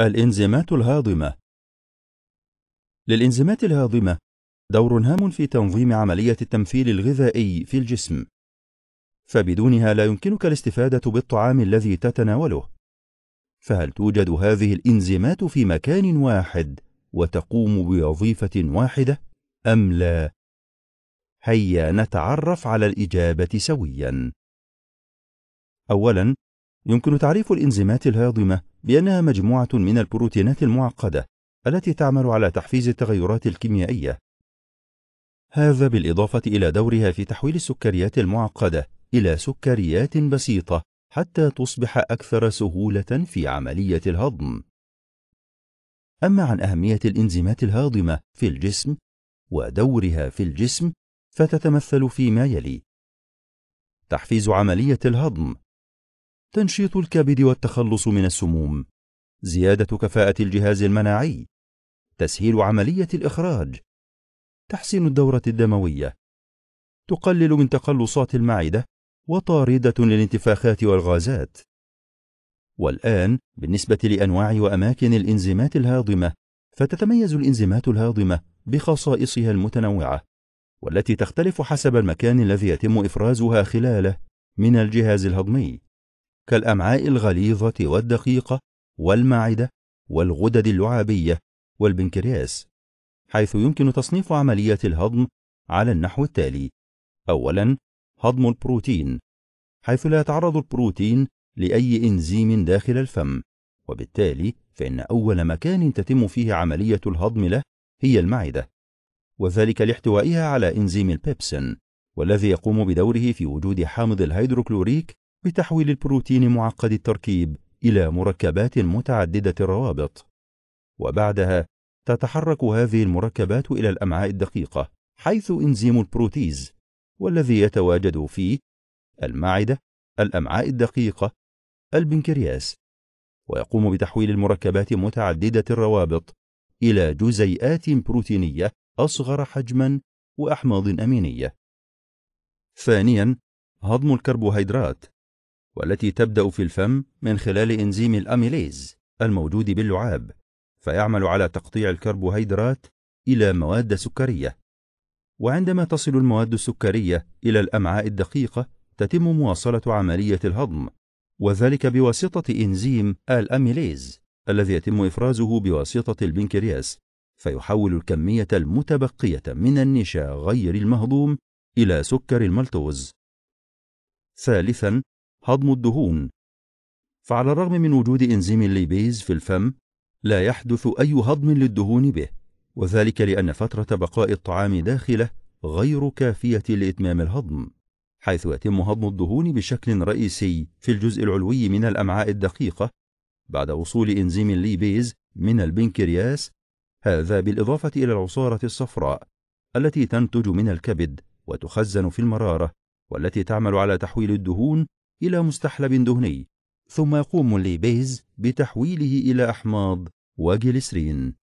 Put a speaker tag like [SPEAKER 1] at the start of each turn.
[SPEAKER 1] الإنزيمات الهاضمة للإنزيمات الهاضمة دور هام في تنظيم عملية التمثيل الغذائي في الجسم فبدونها لا يمكنك الاستفادة بالطعام الذي تتناوله فهل توجد هذه الإنزيمات في مكان واحد وتقوم بوظيفة واحدة أم لا؟ هيا نتعرف على الإجابة سويا أولا يمكن تعريف الإنزيمات الهاضمة بأنها مجموعة من البروتينات المعقدة التي تعمل على تحفيز التغيرات الكيميائية. هذا بالإضافة إلى دورها في تحويل السكريات المعقدة إلى سكريات بسيطة حتى تصبح أكثر سهولة في عملية الهضم. أما عن أهمية الإنزيمات الهاضمة في الجسم ودورها في الجسم فتتمثل فيما يلي: تحفيز عملية الهضم تنشيط الكبد والتخلص من السموم زياده كفاءه الجهاز المناعي تسهيل عمليه الاخراج تحسين الدوره الدمويه تقلل من تقلصات المعده وطارده للانتفاخات والغازات والان بالنسبه لانواع واماكن الانزيمات الهاضمه فتتميز الانزيمات الهاضمه بخصائصها المتنوعه والتي تختلف حسب المكان الذي يتم افرازها خلاله من الجهاز الهضمي كالأمعاء الغليظة والدقيقة والمعدة والغدد اللعابية والبنكرياس حيث يمكن تصنيف عملية الهضم على النحو التالي أولا هضم البروتين حيث لا يتعرض البروتين لأي إنزيم داخل الفم وبالتالي فإن أول مكان تتم فيه عملية الهضم له هي المعدة وذلك لاحتوائها على إنزيم البيبسين والذي يقوم بدوره في وجود حامض الهيدروكلوريك بتحويل البروتين معقد التركيب إلى مركبات متعددة الروابط وبعدها تتحرك هذه المركبات إلى الأمعاء الدقيقة حيث إنزيم البروتيز والذي يتواجد في المعدة الأمعاء الدقيقة البنكرياس ويقوم بتحويل المركبات متعددة الروابط إلى جزيئات بروتينية أصغر حجما وأحماض أمينية ثانيا هضم الكربوهيدرات والتي تبدأ في الفم من خلال إنزيم الأميليز الموجود باللعاب فيعمل على تقطيع الكربوهيدرات إلى مواد سكرية وعندما تصل المواد السكرية إلى الأمعاء الدقيقة تتم مواصلة عملية الهضم وذلك بواسطة إنزيم الأميليز الذي يتم إفرازه بواسطة البنكرياس فيحول الكمية المتبقية من النشا غير المهضوم إلى سكر الملتوز ثالثا هضم الدهون فعلى الرغم من وجود إنزيم الليبيز في الفم لا يحدث أي هضم للدهون به وذلك لأن فترة بقاء الطعام داخله غير كافية لإتمام الهضم حيث يتم هضم الدهون بشكل رئيسي في الجزء العلوي من الأمعاء الدقيقة بعد وصول إنزيم الليبيز من البنكرياس هذا بالإضافة إلى العصارة الصفراء التي تنتج من الكبد وتخزن في المرارة والتي تعمل على تحويل الدهون إلى مستحلب دهني ثم يقوم الليبيز بتحويله إلى أحماض وجلسرين